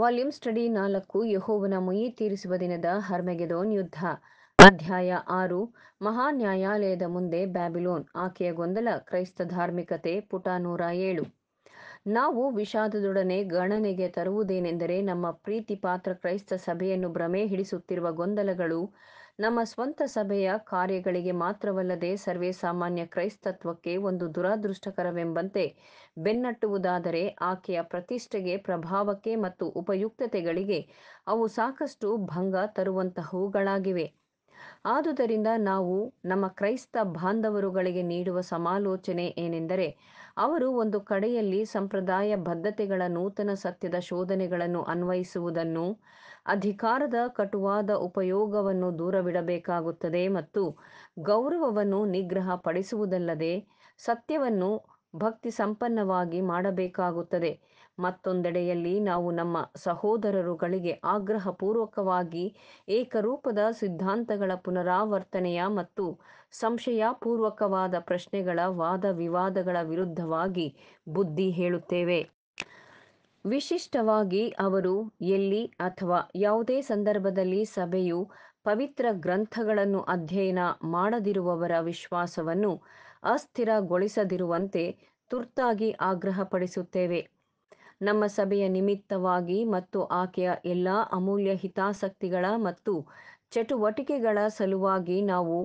volume study ನಾಲ್ಕು ಯಹೋವನ ಮುಯಿ ತೀರಿಸುವ ದಿನದ ಹರ್ಮೆಗೆದೋನ್ ಯುದ್ಧ ಅಧ್ಯಾಯ ಆರು ಮಹಾ ನ್ಯಾಯಾಲಯದ ಮುಂದೆ ಬ್ಯಾಬಿಲೋನ್ ಆಕೆಯ ಗೊಂದಲ ಕ್ರೈಸ್ತ ಧಾರ್ಮಿಕತೆ ಪುಟ ನೂರ ಏಳು ನಾವು ವಿಷಾದದೊಡನೆ ಗಣನೆಗೆ ತರುವುದೇನೆಂದರೆ ನಮ್ಮ ಪ್ರೀತಿ ಪಾತ್ರ ಕ್ರೈಸ್ತ ಸಭೆಯನ್ನು ಭ್ರಮೆ ಹಿಡಿಸುತ್ತಿರುವ ಗೊಂದಲಗಳು ನಮ್ಮ ಸ್ವಂತ ಸಭೆಯ ಕಾರ್ಯಗಳಿಗೆ ಮಾತ್ರವಲ್ಲದೆ ಸರ್ವೇ ಸಾಮಾನ್ಯ ಕ್ರೈಸ್ತತ್ವಕ್ಕೆ ಒಂದು ದುರಾದೃಷ್ಟಕರವೆಂಬಂತೆ ಬೆನ್ನಟ್ಟುವುದಾದರೆ ಆಕೆಯ ಪ್ರತಿಷ್ಠೆಗೆ ಪ್ರಭಾವಕ್ಕೆ ಮತ್ತು ಉಪಯುಕ್ತತೆಗಳಿಗೆ ಅವು ಸಾಕಷ್ಟು ಭಂಗ ತರುವಂತಹವುಗಳಾಗಿವೆ ಆದುದರಿಂದ ನಾವು ನಮ್ಮ ಕ್ರೈಸ್ತ ಬಾಂಧವರುಗಳಿಗೆ ನೀಡುವ ಸಮಾಲೋಚನೆ ಏನೆಂದರೆ ಅವರು ಒಂದು ಕಡೆಯಲ್ಲಿ ಸಂಪ್ರದಾಯ ಬದ್ಧತೆಗಳ ನೂತನ ಸತ್ಯದ ಶೋಧನೆಗಳನ್ನು ಅನ್ವಯಿಸುವುದನ್ನು ಅಧಿಕಾರದ ಕಟುವಾದ ಉಪಯೋಗವನ್ನು ದೂರವಿಡಬೇಕಾಗುತ್ತದೆ ಮತ್ತು ಗೌರವವನ್ನು ನಿಗ್ರಹ ಪಡಿಸುವುದಲ್ಲದೆ ಸತ್ಯವನ್ನು ಭಕ್ತಿ ಸಂಪನ್ನವಾಗಿ ಮಾಡಬೇಕಾಗುತ್ತದೆ ಮತ್ತೊಂದೆಡೆಯಲ್ಲಿ ನಾವು ನಮ್ಮ ಸಹೋದರರುಗಳಿಗೆ ಆಗ್ರಹಪೂರ್ವಕವಾಗಿ ಏಕರೂಪದ ಸಿದ್ಧಾಂತಗಳ ಪುನರಾವರ್ತನೆಯ ಮತ್ತು ಸಂಶಯಪೂರ್ವಕವಾದ ಪ್ರಶ್ನೆಗಳ ವಾದ ವಿವಾದಗಳ ವಿರುದ್ಧವಾಗಿ ಬುದ್ಧಿ ಹೇಳುತ್ತೇವೆ ವಿಶಿಷ್ಟವಾಗಿ ಅವರು ಎಲ್ಲಿ ಅಥವಾ ಯಾವುದೇ ಸಂದರ್ಭದಲ್ಲಿ ಸಭೆಯು ಪವಿತ್ರ ಗ್ರಂಥಗಳನ್ನು ಅಧ್ಯಯನ ಮಾಡದಿರುವವರ ವಿಶ್ವಾಸವನ್ನು ಅಸ್ಥಿರಗೊಳಿಸದಿರುವಂತೆ ತುರ್ತಾಗಿ ಆಗ್ರಹಪಡಿಸುತ್ತೇವೆ ನಮ್ಮ ಸಭೆಯ ನಿಮಿತ್ತವಾಗಿ ಮತ್ತು ಆಕೆಯ ಎಲ್ಲ ಅಮೂಲ್ಯ ಹಿತಾಸಕ್ತಿಗಳ ಮತ್ತು ಚಟುವಟಿಕೆಗಳ ಸಲುವಾಗಿ ನಾವು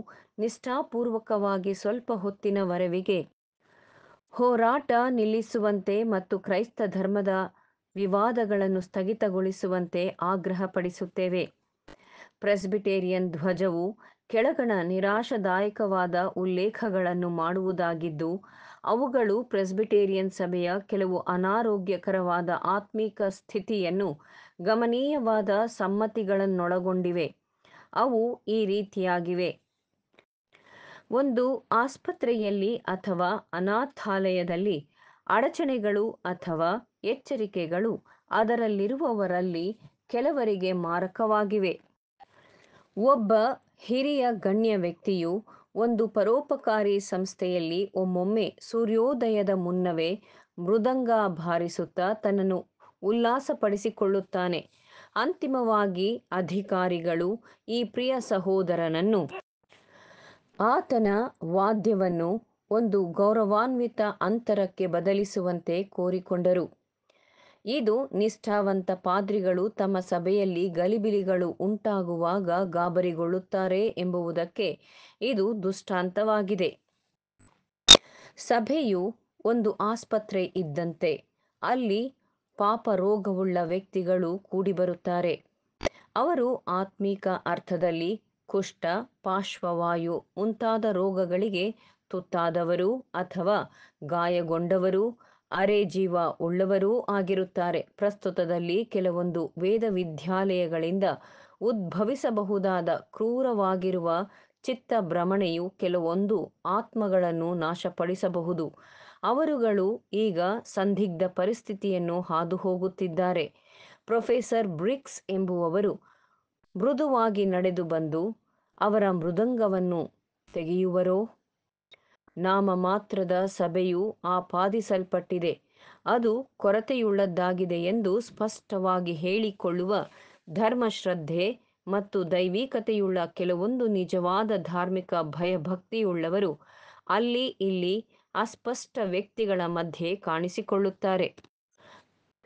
ನಿಷ್ಠಾಪೂರ್ವಕವಾಗಿ ಸ್ವಲ್ಪ ಹೊತ್ತಿನವರೆವಿಗೆ ಹೋರಾಟ ನಿಲ್ಲಿಸುವಂತೆ ಮತ್ತು ಕ್ರೈಸ್ತ ಧರ್ಮದ ವಿವಾದಗಳನ್ನು ಸ್ಥಗಿತಗೊಳಿಸುವಂತೆ ಆಗ್ರಹಪಡಿಸುತ್ತೇವೆ ಪ್ರೆಸ್ಬಿಟೇರಿಯನ್ ಧ್ವಜವು ಕೆಳಗಣ ನಿರಾಶದಾಯಕವಾದ ಉಲ್ಲೇಖಗಳನ್ನು ಮಾಡುವುದಾಗಿದ್ದು ಅವುಗಳು ಪ್ರೆಸ್ಬಿಟೇರಿಯನ್ ಸಭೆಯ ಕೆಲವು ಅನಾರೋಗ್ಯಕರವಾದ ಆತ್ಮೀಕ ಸ್ಥಿತಿಯನ್ನು ಗಮನೀಯವಾದ ಸಮ್ಮತಿಗಳನ್ನೊಳಗೊಂಡಿವೆ ಅವು ಈ ರೀತಿಯಾಗಿವೆ ಒಂದು ಆಸ್ಪತ್ರೆಯಲ್ಲಿ ಅಥವಾ ಅನಾಥಾಲಯದಲ್ಲಿ ಅಡಚಣೆಗಳು ಅಥವಾ ಎಚ್ಚರಿಕೆಗಳು ಅದರಲ್ಲಿರುವವರಲ್ಲಿ ಕೆಲವರಿಗೆ ಮಾರಕವಾಗಿವೆ ಒಬ್ಬ ಹಿರಿಯ ಗಣ್ಯ ವ್ಯಕ್ತಿಯು ಒಂದು ಪರೋಪಕಾರಿ ಸಂಸ್ಥೆಯಲ್ಲಿ ಒಮ್ಮೊಮ್ಮೆ ಸೂರ್ಯೋದಯದ ಮುನ್ನವೇ ಮೃದಂಗ ಭಾರಿಸುತ್ತಾ ತನ್ನನ್ನು ಉಲ್ಲಾಸಪಡಿಸಿಕೊಳ್ಳುತ್ತಾನೆ ಅಂತಿಮವಾಗಿ ಅಧಿಕಾರಿಗಳು ಈ ಪ್ರಿಯ ಸಹೋದರನನ್ನು ಆತನ ವಾದ್ಯವನ್ನು ಒಂದು ಗೌರವಾನ್ವಿತ ಅಂತರಕ್ಕೆ ಬದಲಿಸುವಂತೆ ಕೋರಿಕೊಂಡರು ಇದು ನಿಷ್ಠಾವಂತ ಪಾದ್ರಿಗಳು ತಮ್ಮ ಸಭೆಯಲ್ಲಿ ಗಲಿಬಿಲಿಗಳು ಉಂಟಾಗುವಾಗ ಗಾಬರಿಗೊಳ್ಳುತ್ತಾರೆ ಎಂಬುವುದಕ್ಕೆ ಇದು ದುಷ್ಟಾಂತವಾಗಿದೆ ಸಭೆಯು ಒಂದು ಆಸ್ಪತ್ರೆ ಇದ್ದಂತೆ ಅಲ್ಲಿ ಪಾಪ ರೋಗವುಳ್ಳ ವ್ಯಕ್ತಿಗಳು ಕೂಡಿಬರುತ್ತಾರೆ ಅವರು ಆತ್ಮೀಕ ಅರ್ಥದಲ್ಲಿ ಕುಷ್ಠ ಪಾರ್ಶ್ವವಾಯು ಮುಂತಾದ ರೋಗಗಳಿಗೆ ತುತ್ತಾದವರು ಅಥವಾ ಗಾಯಗೊಂಡವರು ಅರೆ ಜೀವ ಉಳ್ಳವರೂ ಆಗಿರುತ್ತಾರೆ ಪ್ರಸ್ತುತದಲ್ಲಿ ಕೆಲವೊಂದು ವೇದ ವಿದ್ಯಾಲಯಗಳಿಂದ ಉದ್ಭವಿಸಬಹುದಾದ ಕ್ರೂರವಾಗಿರುವ ಚಿತ್ತ ಭ್ರಮಣೆಯು ಕೆಲವೊಂದು ಆತ್ಮಗಳನ್ನು ನಾಶಪಡಿಸಬಹುದು ಅವರುಗಳು ಈಗ ಸಂದಿಗ್ಧ ಪರಿಸ್ಥಿತಿಯನ್ನು ಹಾದು ಹೋಗುತ್ತಿದ್ದಾರೆ ಪ್ರೊಫೆಸರ್ ಬ್ರಿಕ್ಸ್ ಎಂಬುವವರು ಮೃದುವಾಗಿ ನಡೆದು ಬಂದು ಅವರ ಮೃದಂಗವನ್ನು ತೆಗೆಯುವರೋ ನಾಮ ಮಾತ್ರದ ಸಭೆಯು ಆಪಾದಿಸಲ್ಪಟ್ಟಿದೆ ಅದು ಕೊರತೆಯುಳ್ಳದ್ದಾಗಿದೆ ಎಂದು ಸ್ಪಷ್ಟವಾಗಿ ಹೇಳಿಕೊಳ್ಳುವ ಧರ್ಮಶ್ರದ್ಧೆ ಮತ್ತು ದೈವಿಕತೆಯುಳ್ಳ ಕೆಲವೊಂದು ನಿಜವಾದ ಧಾರ್ಮಿಕ ಭಯಭಕ್ತಿಯುಳ್ಳವರು ಅಲ್ಲಿ ಇಲ್ಲಿ ಅಸ್ಪಷ್ಟ ವ್ಯಕ್ತಿಗಳ ಮಧ್ಯೆ ಕಾಣಿಸಿಕೊಳ್ಳುತ್ತಾರೆ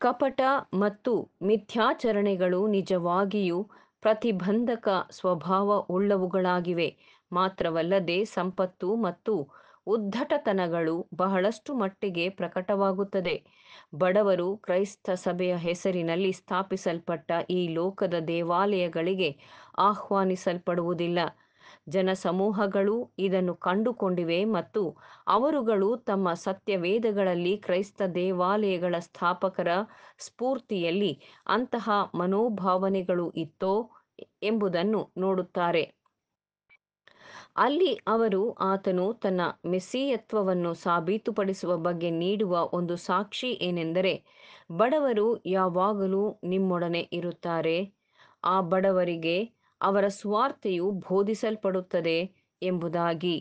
ಕಪಟ ಮತ್ತು ಮಿಥ್ಯಾಚರಣೆಗಳು ನಿಜವಾಗಿಯೂ ಪ್ರತಿಬಂಧಕ ಸ್ವಭಾವ ಉಳ್ಳವುಗಳಾಗಿವೆ ಮಾತ್ರವಲ್ಲದೆ ಸಂಪತ್ತು ಮತ್ತು ಉದ್ಧಟತನಗಳು ಬಹಳಷ್ಟು ಮಟ್ಟಿಗೆ ಪ್ರಕಟವಾಗುತ್ತದೆ ಬಡವರು ಕ್ರೈಸ್ತ ಸಭೆಯ ಹೆಸರಿನಲ್ಲಿ ಸ್ಥಾಪಿಸಲ್ಪಟ್ಟ ಈ ಲೋಕದ ದೇವಾಲಯಗಳಿಗೆ ಆಹ್ವಾನಿಸಲ್ಪಡುವುದಿಲ್ಲ ಜನಸಮೂಹಗಳು ಇದನ್ನು ಕಂಡುಕೊಂಡಿವೆ ಮತ್ತು ಅವರುಗಳು ತಮ್ಮ ಸತ್ಯವೇದಗಳಲ್ಲಿ ಕ್ರೈಸ್ತ ದೇವಾಲಯಗಳ ಸ್ಥಾಪಕರ ಸ್ಫೂರ್ತಿಯಲ್ಲಿ ಅಂತಹ ಮನೋಭಾವನೆಗಳು ಇತ್ತೋ ಎಂಬುದನ್ನು ನೋಡುತ್ತಾರೆ ಅಲ್ಲಿ ಅವರು ಆತನು ತನ್ನ ಮೆಸ್ಸಿಯತ್ವವನ್ನು ಸಾಬೀತುಪಡಿಸುವ ಬಗ್ಗೆ ನೀಡುವ ಒಂದು ಸಾಕ್ಷಿ ಏನೆಂದರೆ ಬಡವರು ಯಾವಾಗಲೂ ನಿಮ್ಮೊಡನೆ ಇರುತ್ತಾರೆ ಆ ಬಡವರಿಗೆ ಅವರ ಸ್ವಾರ್ಥೆಯು ಬೋಧಿಸಲ್ಪಡುತ್ತದೆ ಎಂಬುದಾಗಿ